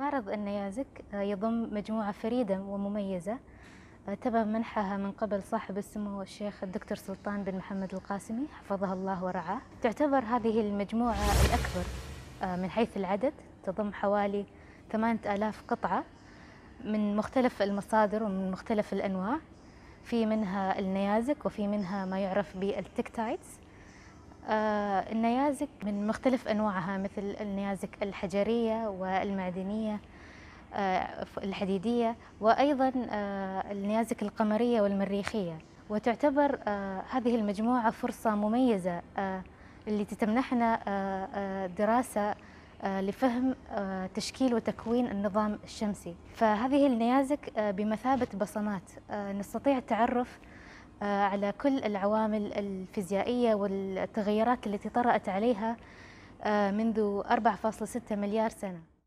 معرض النيازك آه، يضم مجموعة فريدة ومميزة آه، تبع منحها من قبل صاحب السمو الشيخ الدكتور سلطان بن محمد القاسمي حفظه الله ورعاه تعتبر هذه المجموعة الأكبر آه، من حيث العدد تضم حوالي 8000 قطعة من مختلف المصادر ومن مختلف الأنواع في منها النيازك وفي منها ما يعرف بالتكتايتس آه، النيازك من مختلف أنواعها مثل النيازك الحجرية والمعدنية آه، الحديدية وأيضا آه، النيازك القمرية والمريخية وتعتبر هذه المجموعة فرصة مميزة اللي آه دراسة لفهم تشكيل وتكوين النظام الشمسي فهذه النيازك بمثابة بصمات نستطيع التعرف آه، على كل العوامل الفيزيائية والتغيرات التي طرأت عليها آه، منذ 4.6 مليار سنة